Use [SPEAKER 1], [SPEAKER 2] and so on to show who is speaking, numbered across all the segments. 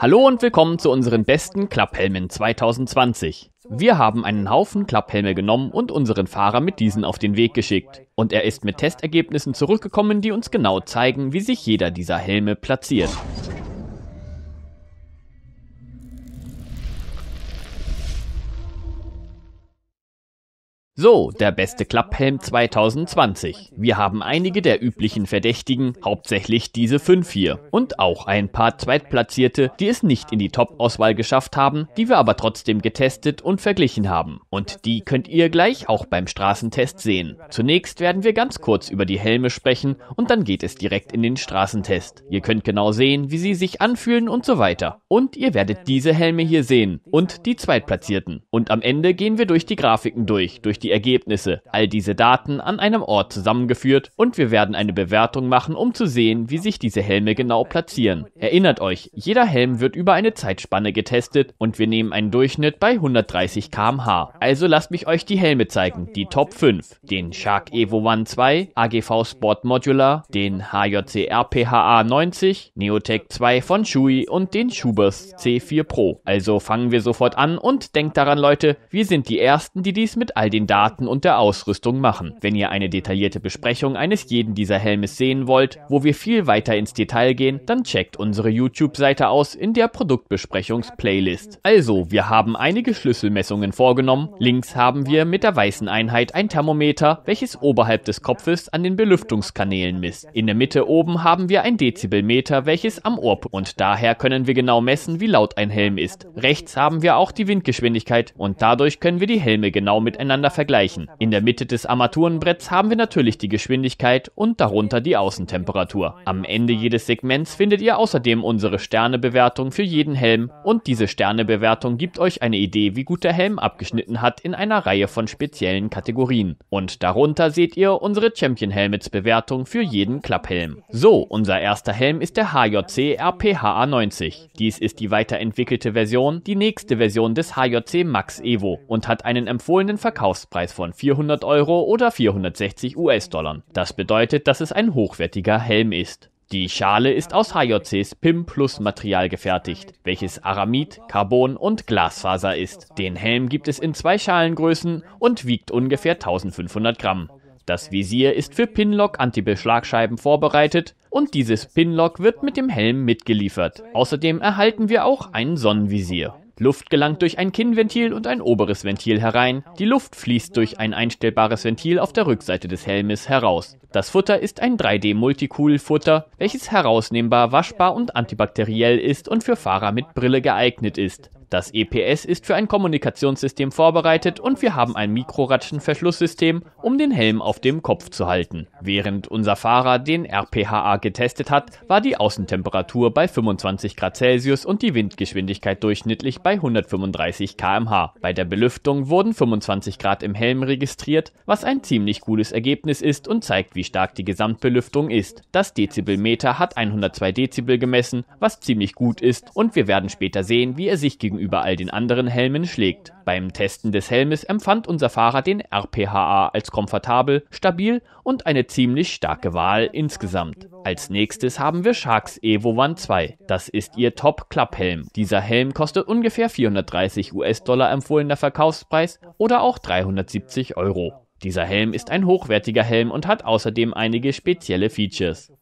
[SPEAKER 1] Hallo und willkommen zu unseren besten Klapphelmen 2020. Wir haben einen Haufen Klapphelme genommen und unseren Fahrer mit diesen auf den Weg geschickt. Und er ist mit Testergebnissen zurückgekommen, die uns genau zeigen, wie sich jeder dieser Helme platziert. So, der beste Klapphelm 2020. Wir haben einige der üblichen Verdächtigen, hauptsächlich diese fünf hier. Und auch ein paar Zweitplatzierte, die es nicht in die Top-Auswahl geschafft haben, die wir aber trotzdem getestet und verglichen haben. Und die könnt ihr gleich auch beim Straßentest sehen. Zunächst werden wir ganz kurz über die Helme sprechen und dann geht es direkt in den Straßentest. Ihr könnt genau sehen, wie sie sich anfühlen und so weiter. Und ihr werdet diese Helme hier sehen und die Zweitplatzierten. Und am Ende gehen wir durch die Grafiken durch, durch die die Ergebnisse, all diese Daten an einem Ort zusammengeführt und wir werden eine Bewertung machen, um zu sehen, wie sich diese Helme genau platzieren. Erinnert euch, jeder Helm wird über eine Zeitspanne getestet und wir nehmen einen Durchschnitt bei 130 km/h. Also lasst mich euch die Helme zeigen, die Top 5, den Shark Evo One 2, AGV Sport Modular, den HJC RPHA 90, Neotech 2 von Shui und den Schubers C4 Pro. Also fangen wir sofort an und denkt daran Leute, wir sind die ersten, die dies mit all den Daten Daten und der Ausrüstung machen. Wenn ihr eine detaillierte Besprechung eines jeden dieser Helmes sehen wollt, wo wir viel weiter ins Detail gehen, dann checkt unsere YouTube-Seite aus in der Produktbesprechungs-Playlist. Also, wir haben einige Schlüsselmessungen vorgenommen. Links haben wir mit der weißen Einheit ein Thermometer, welches oberhalb des Kopfes an den Belüftungskanälen misst. In der Mitte oben haben wir ein Dezibelmeter, welches am Ohr und daher können wir genau messen, wie laut ein Helm ist. Rechts haben wir auch die Windgeschwindigkeit und dadurch können wir die Helme genau miteinander vergleichen vergleichen. In der Mitte des Armaturenbretts haben wir natürlich die Geschwindigkeit und darunter die Außentemperatur. Am Ende jedes Segments findet ihr außerdem unsere Sternebewertung für jeden Helm und diese Sternebewertung gibt euch eine Idee, wie gut der Helm abgeschnitten hat in einer Reihe von speziellen Kategorien. Und darunter seht ihr unsere Champion Helmets Bewertung für jeden Klapphelm. So, unser erster Helm ist der HJC RPHA 90. Dies ist die weiterentwickelte Version, die nächste Version des HJC Max Evo und hat einen empfohlenen Verkaufspreis Einkaufspreis von 400 Euro oder 460 US-Dollar. Das bedeutet, dass es ein hochwertiger Helm ist. Die Schale ist aus HJCs PIM Plus Material gefertigt, welches Aramid, Carbon und Glasfaser ist. Den Helm gibt es in zwei Schalengrößen und wiegt ungefähr 1500 Gramm. Das Visier ist für Pinlock Antibeschlagscheiben vorbereitet und dieses Pinlock wird mit dem Helm mitgeliefert. Außerdem erhalten wir auch ein Sonnenvisier. Luft gelangt durch ein Kinnventil und ein oberes Ventil herein. Die Luft fließt durch ein einstellbares Ventil auf der Rückseite des Helmes heraus. Das Futter ist ein 3D-Multicool-Futter, welches herausnehmbar, waschbar und antibakteriell ist und für Fahrer mit Brille geeignet ist. Das EPS ist für ein Kommunikationssystem vorbereitet und wir haben ein Mikroratschenverschlusssystem, um den Helm auf dem Kopf zu halten. Während unser Fahrer den RPHA getestet hat, war die Außentemperatur bei 25 Grad Celsius und die Windgeschwindigkeit durchschnittlich bei 135 km/h. Bei der Belüftung wurden 25 Grad im Helm registriert, was ein ziemlich gutes Ergebnis ist und zeigt, wie stark die Gesamtbelüftung ist. Das Dezibelmeter hat 102 Dezibel gemessen, was ziemlich gut ist und wir werden später sehen, wie er sich gegenüber gegenüber all den anderen Helmen schlägt. Beim Testen des Helmes empfand unser Fahrer den RPHA als komfortabel, stabil und eine ziemlich starke Wahl insgesamt. Als nächstes haben wir Sharks Evo One 2. Das ist ihr Top-Club-Helm. Dieser Helm kostet ungefähr 430 US-Dollar empfohlener Verkaufspreis oder auch 370 Euro. Dieser Helm ist ein hochwertiger Helm und hat außerdem einige spezielle Features.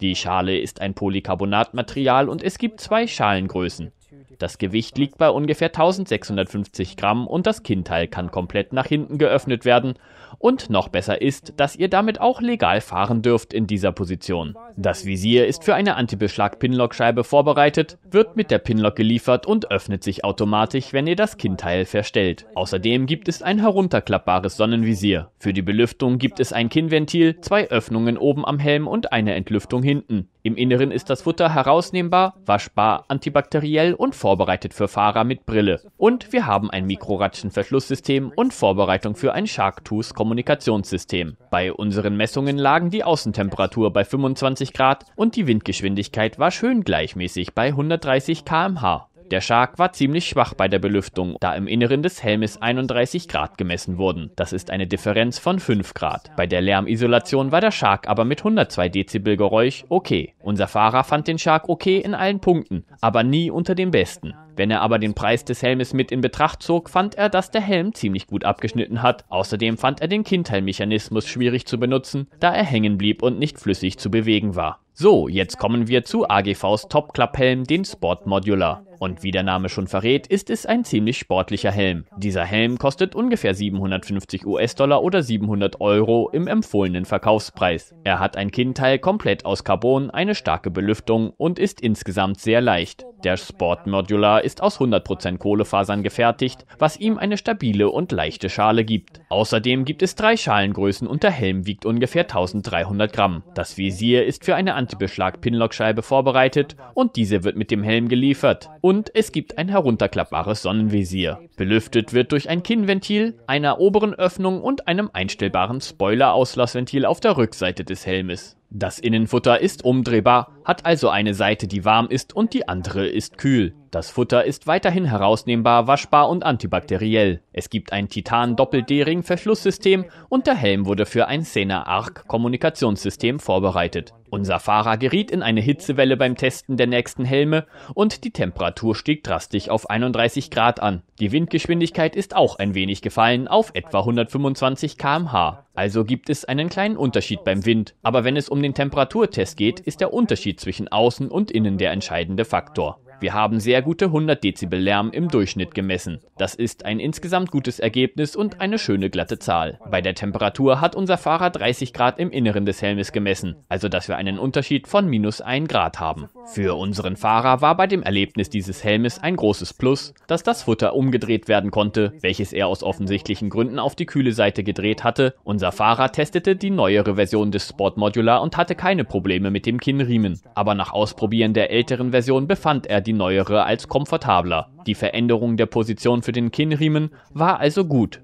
[SPEAKER 1] Die Schale ist ein Polycarbonatmaterial und es gibt zwei Schalengrößen. Das Gewicht liegt bei ungefähr 1650 Gramm und das Kinnteil kann komplett nach hinten geöffnet werden. Und noch besser ist, dass ihr damit auch legal fahren dürft in dieser Position. Das Visier ist für eine Antibeschlag-Pinlock-Scheibe vorbereitet, wird mit der Pinlock geliefert und öffnet sich automatisch, wenn ihr das Kinnteil verstellt. Außerdem gibt es ein herunterklappbares Sonnenvisier. Für die Belüftung gibt es ein Kinnventil, zwei Öffnungen oben am Helm und eine Entlüftung hinten. Im Inneren ist das Futter herausnehmbar, waschbar, antibakteriell und vorbereitet für Fahrer mit Brille. Und wir haben ein Mikroratschenverschlusssystem und Vorbereitung für ein Shark Tooth kommunikationssystem Bei unseren Messungen lagen die Außentemperatur bei 25 Grad und die Windgeschwindigkeit war schön gleichmäßig bei 130 km/h. Der Shark war ziemlich schwach bei der Belüftung, da im Inneren des Helmes 31 Grad gemessen wurden. Das ist eine Differenz von 5 Grad. Bei der Lärmisolation war der Shark aber mit 102 Dezibel Geräusch okay. Unser Fahrer fand den Shark okay in allen Punkten, aber nie unter den besten. Wenn er aber den Preis des Helmes mit in Betracht zog, fand er, dass der Helm ziemlich gut abgeschnitten hat. Außerdem fand er den Kindheilmechanismus schwierig zu benutzen, da er hängen blieb und nicht flüssig zu bewegen war. So, jetzt kommen wir zu AGVs top club helm den Sport Modular. Und wie der Name schon verrät, ist es ein ziemlich sportlicher Helm. Dieser Helm kostet ungefähr 750 US-Dollar oder 700 Euro im empfohlenen Verkaufspreis. Er hat ein Kinnteil komplett aus Carbon, eine starke Belüftung und ist insgesamt sehr leicht. Der Sport Modular ist aus 100% Kohlefasern gefertigt, was ihm eine stabile und leichte Schale gibt. Außerdem gibt es drei Schalengrößen und der Helm wiegt ungefähr 1300 Gramm. Das Visier ist für eine Antibeschlag-Pinlockscheibe vorbereitet und diese wird mit dem Helm geliefert. Und es gibt ein herunterklappbares Sonnenvisier. Belüftet wird durch ein Kinnventil, einer oberen Öffnung und einem einstellbaren Spoiler-Auslassventil auf der Rückseite des Helmes. Das Innenfutter ist umdrehbar, hat also eine Seite, die warm ist und die andere ist kühl. Das Futter ist weiterhin herausnehmbar, waschbar und antibakteriell. Es gibt ein Titan-Doppel-D-Ring-Verschlusssystem und der Helm wurde für ein Sena-Arc-Kommunikationssystem vorbereitet. Unser Fahrer geriet in eine Hitzewelle beim Testen der nächsten Helme und die Temperatur stieg drastisch auf 31 Grad an. Die Windgeschwindigkeit ist auch ein wenig gefallen auf etwa 125 km/h. Also gibt es einen kleinen Unterschied beim Wind. Aber wenn es um den Temperaturtest geht, ist der Unterschied zwischen außen und innen der entscheidende Faktor. Wir haben sehr gute 100 Dezibel Lärm im Durchschnitt gemessen. Das ist ein insgesamt gutes Ergebnis und eine schöne glatte Zahl. Bei der Temperatur hat unser Fahrer 30 Grad im Inneren des Helmes gemessen, also dass wir einen Unterschied von minus 1 Grad haben. Für unseren Fahrer war bei dem Erlebnis dieses Helmes ein großes Plus, dass das Futter umgedreht werden konnte, welches er aus offensichtlichen Gründen auf die kühle Seite gedreht hatte. Unser Fahrer testete die neuere Version des Sport Modular und hatte keine Probleme mit dem Kinnriemen. Aber nach Ausprobieren der älteren Version befand er die neuere als komfortabler. Die Veränderung der Position für den Kinnriemen war also gut.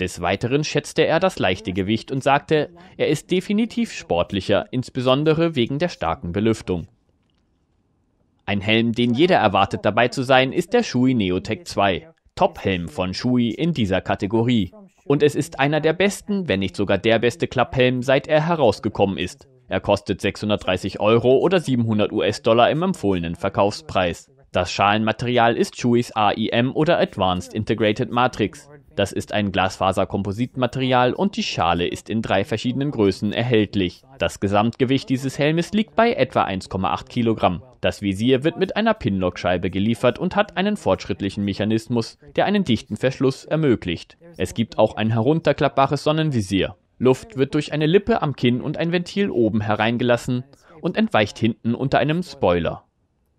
[SPEAKER 1] Des Weiteren schätzte er das leichte Gewicht und sagte, er ist definitiv sportlicher, insbesondere wegen der starken Belüftung. Ein Helm, den jeder erwartet dabei zu sein, ist der Shui Neotech 2. Top-Helm von Shui in dieser Kategorie. Und es ist einer der besten, wenn nicht sogar der beste Klapphelm, seit er herausgekommen ist. Er kostet 630 Euro oder 700 US-Dollar im empfohlenen Verkaufspreis. Das Schalenmaterial ist Chewys AIM oder Advanced Integrated Matrix. Das ist ein Glasfaserkompositmaterial und die Schale ist in drei verschiedenen Größen erhältlich. Das Gesamtgewicht dieses Helmes liegt bei etwa 1,8 Kilogramm. Das Visier wird mit einer Pinlock-Scheibe geliefert und hat einen fortschrittlichen Mechanismus, der einen dichten Verschluss ermöglicht. Es gibt auch ein herunterklappbares Sonnenvisier. Luft wird durch eine Lippe am Kinn und ein Ventil oben hereingelassen und entweicht hinten unter einem Spoiler.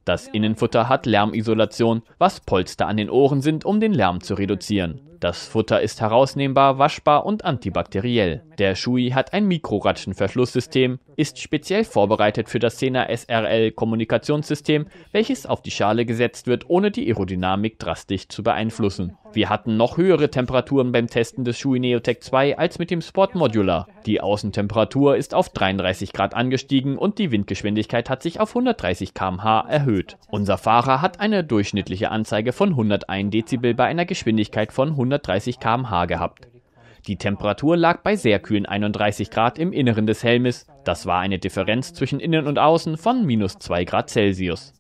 [SPEAKER 1] Das Innenfutter hat Lärmisolation, was Polster an den Ohren sind, um den Lärm zu reduzieren. Das Futter ist herausnehmbar, waschbar und antibakteriell. Der Shui hat ein Mikroratschenverschlusssystem, ist speziell vorbereitet für das Sena SRL Kommunikationssystem, welches auf die Schale gesetzt wird, ohne die Aerodynamik drastisch zu beeinflussen. Wir hatten noch höhere Temperaturen beim Testen des Shui Neotech 2 als mit dem Sport Modular. Die Außentemperatur ist auf 33 Grad angestiegen und die Windgeschwindigkeit hat sich auf 130 km/h erhöht. Unser Fahrer hat eine durchschnittliche Anzeige von 101 Dezibel bei einer Geschwindigkeit von 100 130 km/h gehabt. Die Temperatur lag bei sehr kühlen 31 Grad im Inneren des Helmes. Das war eine Differenz zwischen Innen und Außen von minus 2 Grad Celsius.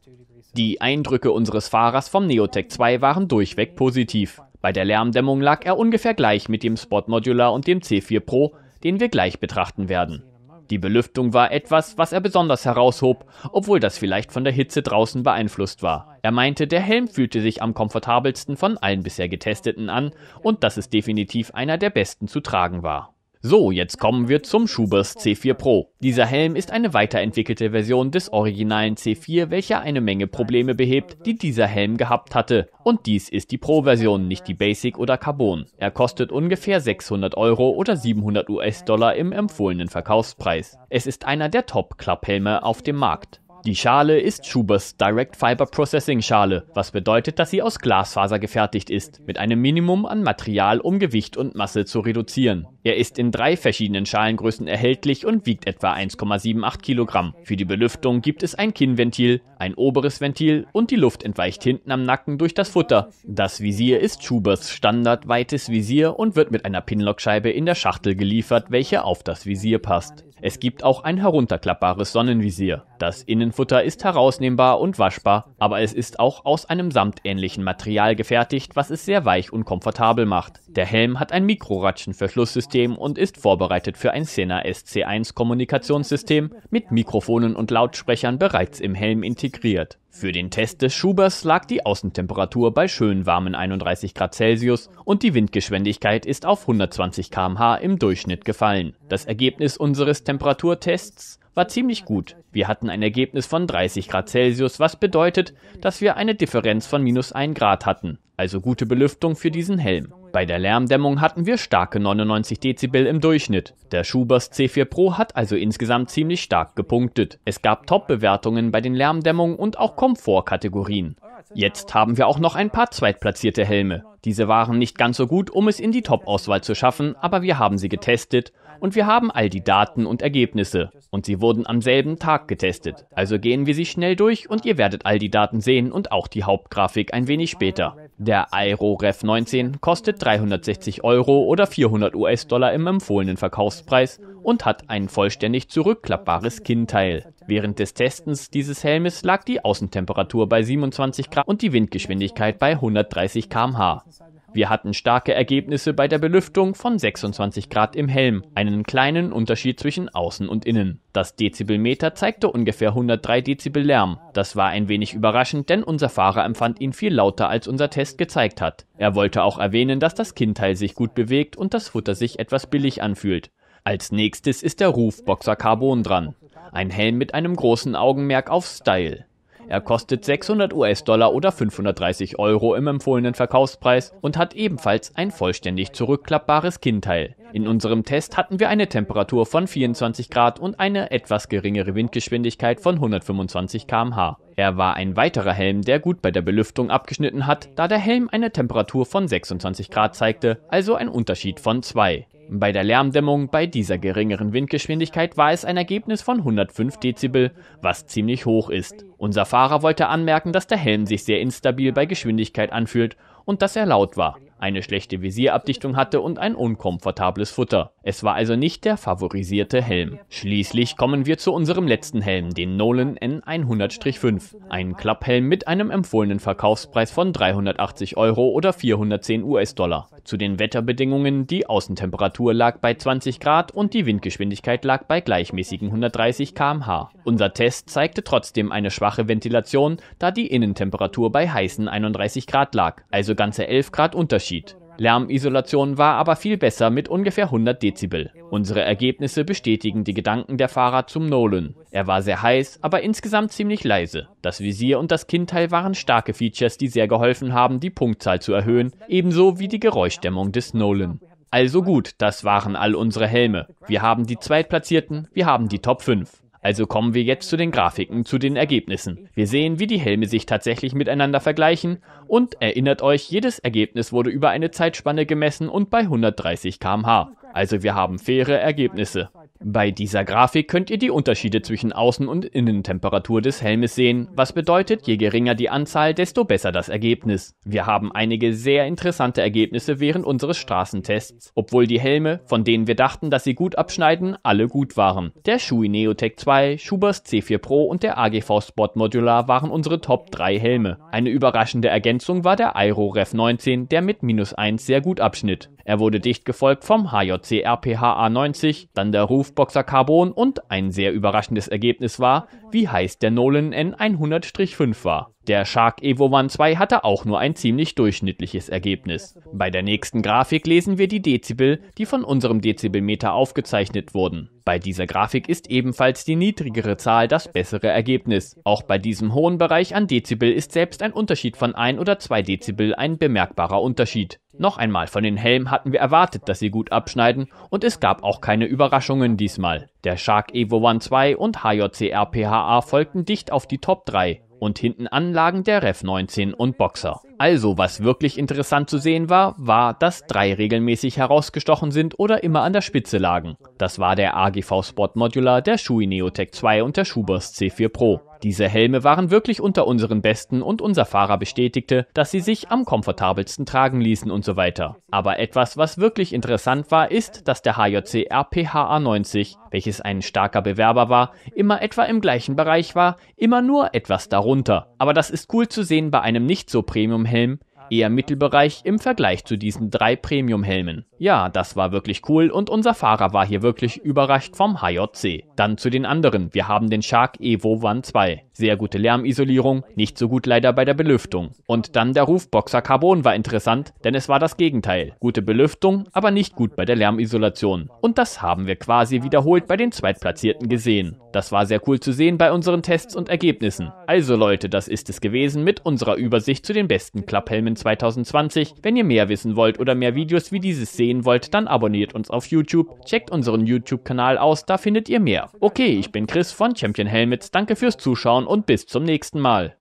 [SPEAKER 1] Die Eindrücke unseres Fahrers vom Neotec 2 waren durchweg positiv. Bei der Lärmdämmung lag er ungefähr gleich mit dem Spot Modular und dem C4 Pro, den wir gleich betrachten werden. Die Belüftung war etwas, was er besonders heraushob, obwohl das vielleicht von der Hitze draußen beeinflusst war. Er meinte, der Helm fühlte sich am komfortabelsten von allen bisher getesteten an und dass es definitiv einer der besten zu tragen war. So, jetzt kommen wir zum Schubers C4 Pro. Dieser Helm ist eine weiterentwickelte Version des originalen C4, welcher eine Menge Probleme behebt, die dieser Helm gehabt hatte. Und dies ist die Pro-Version, nicht die Basic oder Carbon. Er kostet ungefähr 600 Euro oder 700 US-Dollar im empfohlenen Verkaufspreis. Es ist einer der top club helme auf dem Markt. Die Schale ist Schubers Direct Fiber Processing Schale, was bedeutet, dass sie aus Glasfaser gefertigt ist, mit einem Minimum an Material, um Gewicht und Masse zu reduzieren. Er ist in drei verschiedenen Schalengrößen erhältlich und wiegt etwa 1,78 Kilogramm. Für die Belüftung gibt es ein Kinnventil, ein oberes Ventil und die Luft entweicht hinten am Nacken durch das Futter. Das Visier ist Schubers standardweites Visier und wird mit einer Pinlockscheibe in der Schachtel geliefert, welche auf das Visier passt. Es gibt auch ein herunterklappbares Sonnenvisier. Das Innenfutter ist herausnehmbar und waschbar, aber es ist auch aus einem samtähnlichen Material gefertigt, was es sehr weich und komfortabel macht. Der Helm hat ein Mikroratschenverschlusssystem und ist vorbereitet für ein Sena SC1 Kommunikationssystem mit Mikrofonen und Lautsprechern bereits im Helm integriert. Für den Test des Schubers lag die Außentemperatur bei schön warmen 31 Grad Celsius und die Windgeschwindigkeit ist auf 120 km/h im Durchschnitt gefallen. Das Ergebnis unseres Temperaturtests war ziemlich gut. Wir hatten ein Ergebnis von 30 Grad Celsius, was bedeutet, dass wir eine Differenz von minus 1 Grad hatten, also gute Belüftung für diesen Helm. Bei der Lärmdämmung hatten wir starke 99 Dezibel im Durchschnitt. Der Schubers C4 Pro hat also insgesamt ziemlich stark gepunktet. Es gab Top-Bewertungen bei den Lärmdämmungen und auch Komfortkategorien. Jetzt haben wir auch noch ein paar zweitplatzierte Helme. Diese waren nicht ganz so gut, um es in die Top-Auswahl zu schaffen, aber wir haben sie getestet und wir haben all die Daten und Ergebnisse. Und sie wurden am selben Tag getestet. Also gehen wir sie schnell durch und ihr werdet all die Daten sehen und auch die Hauptgrafik ein wenig später. Der Aerorev 19 kostet 360 Euro oder 400 US-Dollar im empfohlenen Verkaufspreis und hat ein vollständig zurückklappbares Kinnteil. Während des Testens dieses Helmes lag die Außentemperatur bei 27 Grad und die Windgeschwindigkeit bei 130 km/h. Wir hatten starke Ergebnisse bei der Belüftung von 26 Grad im Helm, einen kleinen Unterschied zwischen außen und innen. Das Dezibelmeter zeigte ungefähr 103 Dezibel Lärm. Das war ein wenig überraschend, denn unser Fahrer empfand ihn viel lauter, als unser Test gezeigt hat. Er wollte auch erwähnen, dass das Kindteil sich gut bewegt und das Futter sich etwas billig anfühlt. Als nächstes ist der Rufboxer Carbon dran. Ein Helm mit einem großen Augenmerk auf Style. Er kostet 600 US-Dollar oder 530 Euro im empfohlenen Verkaufspreis und hat ebenfalls ein vollständig zurückklappbares Kinnteil. In unserem Test hatten wir eine Temperatur von 24 Grad und eine etwas geringere Windgeschwindigkeit von 125 km/h. Er war ein weiterer Helm, der gut bei der Belüftung abgeschnitten hat, da der Helm eine Temperatur von 26 Grad zeigte, also ein Unterschied von 2. Bei der Lärmdämmung bei dieser geringeren Windgeschwindigkeit war es ein Ergebnis von 105 Dezibel, was ziemlich hoch ist. Unser Fahrer wollte anmerken, dass der Helm sich sehr instabil bei Geschwindigkeit anfühlt und dass er laut war eine schlechte Visierabdichtung hatte und ein unkomfortables Futter. Es war also nicht der favorisierte Helm. Schließlich kommen wir zu unserem letzten Helm, den Nolan N100-5. Ein Klapphelm mit einem empfohlenen Verkaufspreis von 380 Euro oder 410 US-Dollar. Zu den Wetterbedingungen, die Außentemperatur lag bei 20 Grad und die Windgeschwindigkeit lag bei gleichmäßigen 130 km/h. Unser Test zeigte trotzdem eine schwache Ventilation, da die Innentemperatur bei heißen 31 Grad lag, also ganze 11 Grad Unterschied Unterschied. Lärmisolation war aber viel besser mit ungefähr 100 Dezibel. Unsere Ergebnisse bestätigen die Gedanken der Fahrer zum Nolan. Er war sehr heiß, aber insgesamt ziemlich leise. Das Visier und das Kindteil waren starke Features, die sehr geholfen haben, die Punktzahl zu erhöhen, ebenso wie die Geräuschdämmung des Nolan. Also gut, das waren all unsere Helme. Wir haben die Zweitplatzierten, wir haben die Top 5. Also kommen wir jetzt zu den Grafiken, zu den Ergebnissen. Wir sehen, wie die Helme sich tatsächlich miteinander vergleichen und erinnert euch, jedes Ergebnis wurde über eine Zeitspanne gemessen und bei 130 km/h. Also wir haben faire Ergebnisse. Bei dieser Grafik könnt ihr die Unterschiede zwischen Außen- und Innentemperatur des Helmes sehen, was bedeutet, je geringer die Anzahl, desto besser das Ergebnis. Wir haben einige sehr interessante Ergebnisse während unseres Straßentests, obwohl die Helme, von denen wir dachten, dass sie gut abschneiden, alle gut waren. Der Shui Neotech 2, Schubers C4 Pro und der AGV Spot Modular waren unsere Top 3 Helme. Eine überraschende Ergänzung war der Aero Rev 19, der mit minus 1 sehr gut abschnitt. Er wurde dicht gefolgt vom HJC RPH A90, dann der Rufboxer Carbon und ein sehr überraschendes Ergebnis war, wie heiß der Nolan N100-5 war. Der Shark Evo One 2 hatte auch nur ein ziemlich durchschnittliches Ergebnis. Bei der nächsten Grafik lesen wir die Dezibel, die von unserem Dezibelmeter aufgezeichnet wurden. Bei dieser Grafik ist ebenfalls die niedrigere Zahl das bessere Ergebnis. Auch bei diesem hohen Bereich an Dezibel ist selbst ein Unterschied von 1 oder 2 Dezibel ein bemerkbarer Unterschied. Noch einmal, von den Helmen hatten wir erwartet, dass sie gut abschneiden und es gab auch keine Überraschungen diesmal. Der Shark Evo One 2 und HJC RPHA folgten dicht auf die Top 3 und hinten anlagen der Ref 19 und Boxer. Also, was wirklich interessant zu sehen war, war, dass drei regelmäßig herausgestochen sind oder immer an der Spitze lagen. Das war der AGV Sport Modular, der Shui Neotech 2 und der Schubers C4 Pro. Diese Helme waren wirklich unter unseren besten und unser Fahrer bestätigte, dass sie sich am komfortabelsten tragen ließen und so weiter. Aber etwas, was wirklich interessant war, ist, dass der HJC RPHA 90, welches ein starker Bewerber war, immer etwa im gleichen Bereich war, immer nur etwas darunter runter. Aber das ist cool zu sehen bei einem nicht so Premium-Helm, Eher Mittelbereich im Vergleich zu diesen drei Premium-Helmen. Ja, das war wirklich cool und unser Fahrer war hier wirklich überrascht vom HJC. Dann zu den anderen. Wir haben den Shark Evo One 2. Sehr gute Lärmisolierung, nicht so gut leider bei der Belüftung. Und dann der Rufboxer Carbon war interessant, denn es war das Gegenteil. Gute Belüftung, aber nicht gut bei der Lärmisolation. Und das haben wir quasi wiederholt bei den Zweitplatzierten gesehen. Das war sehr cool zu sehen bei unseren Tests und Ergebnissen. Also Leute, das ist es gewesen mit unserer Übersicht zu den besten Klapphelmen 2020. Wenn ihr mehr wissen wollt oder mehr Videos wie dieses sehen wollt, dann abonniert uns auf YouTube, checkt unseren YouTube-Kanal aus, da findet ihr mehr. Okay, ich bin Chris von Champion Helmets, danke fürs Zuschauen und bis zum nächsten Mal.